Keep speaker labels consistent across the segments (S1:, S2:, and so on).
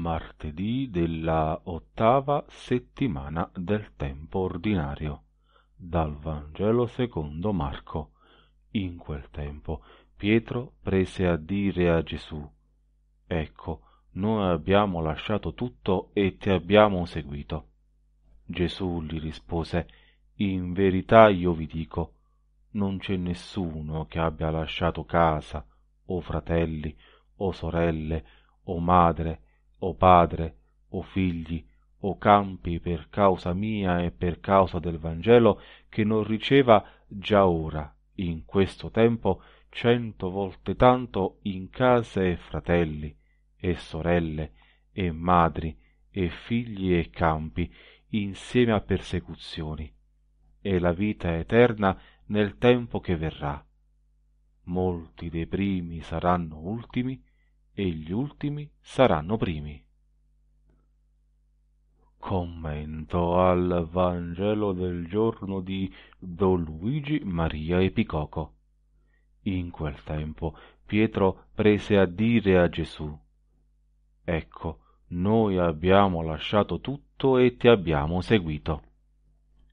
S1: martedì della ottava settimana del tempo ordinario, dal Vangelo secondo Marco. In quel tempo Pietro prese a dire a Gesù, Ecco, noi abbiamo lasciato tutto e ti abbiamo seguito. Gesù gli rispose, In verità io vi dico, non c'è nessuno che abbia lasciato casa, o fratelli, o sorelle, o madre, o padre o figli o campi per causa mia e per causa del Vangelo, che non riceva già ora, in questo tempo, cento volte tanto in case e fratelli, e sorelle, e madri, e figli e campi, insieme a persecuzioni, e la vita eterna nel tempo che verrà. Molti dei primi saranno ultimi, e gli ultimi saranno primi. Commento al Vangelo del giorno di Don Luigi Maria Epicoco. In quel tempo Pietro prese a dire a Gesù Ecco, noi abbiamo lasciato tutto e ti abbiamo seguito.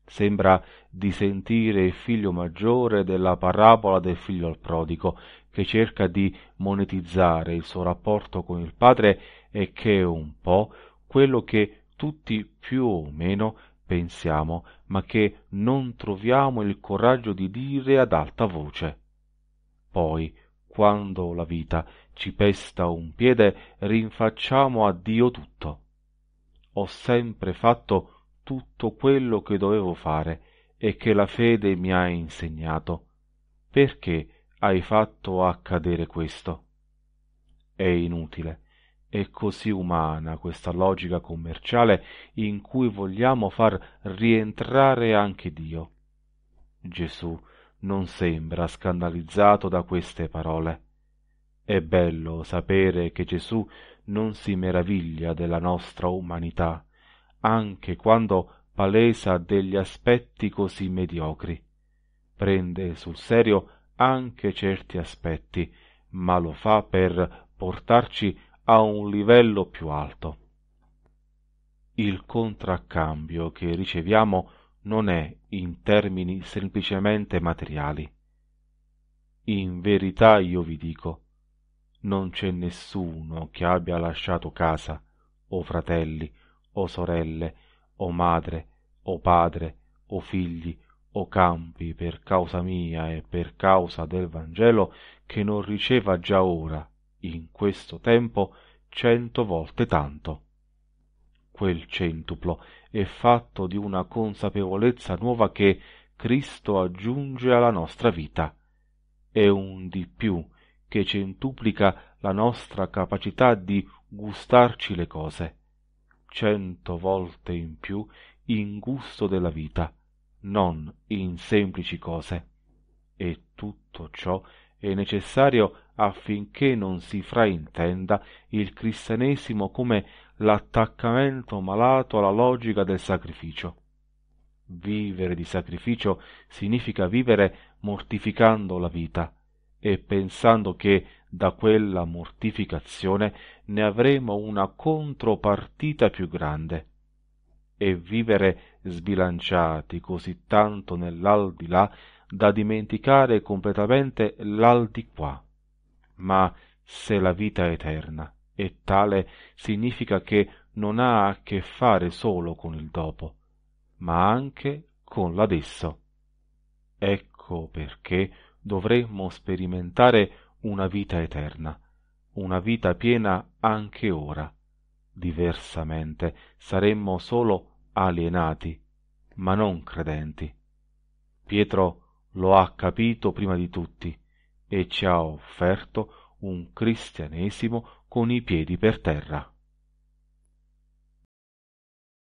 S1: Sembra di sentire il figlio maggiore della parabola del figlio al prodigo, che cerca di monetizzare il suo rapporto con il padre e che è un po' quello che tutti più o meno pensiamo, ma che non troviamo il coraggio di dire ad alta voce. Poi, quando la vita ci pesta un piede, rinfacciamo a Dio tutto. Ho sempre fatto tutto quello che dovevo fare e che la fede mi ha insegnato, perché hai fatto accadere questo? È inutile. È così umana questa logica commerciale in cui vogliamo far rientrare anche Dio. Gesù non sembra scandalizzato da queste parole. È bello sapere che Gesù non si meraviglia della nostra umanità, anche quando palesa degli aspetti così mediocri. Prende sul serio anche certi aspetti, ma lo fa per portarci a un livello più alto. Il contraccambio che riceviamo non è in termini semplicemente materiali. In verità io vi dico, non c'è nessuno che abbia lasciato casa, o fratelli, o sorelle, o madre, o padre, o figli, o campi, per causa mia e per causa del Vangelo, che non riceva già ora, in questo tempo, cento volte tanto. Quel centuplo è fatto di una consapevolezza nuova che Cristo aggiunge alla nostra vita. È un di più che centuplica la nostra capacità di gustarci le cose cento volte in più in gusto della vita, non in semplici cose. E tutto ciò è necessario affinché non si fraintenda il cristianesimo come l'attaccamento malato alla logica del sacrificio. Vivere di sacrificio significa vivere mortificando la vita, e pensando che da quella mortificazione ne avremo una contropartita più grande. E vivere sbilanciati così tanto nell'al di là da dimenticare completamente l'al di qua. Ma se la vita è eterna e tale significa che non ha a che fare solo con il dopo, ma anche con l'adesso. Ecco perché dovremmo sperimentare una vita eterna, una vita piena anche ora. Diversamente saremmo solo alienati, ma non credenti. Pietro lo ha capito prima di tutti e ci ha offerto un cristianesimo con i piedi per terra.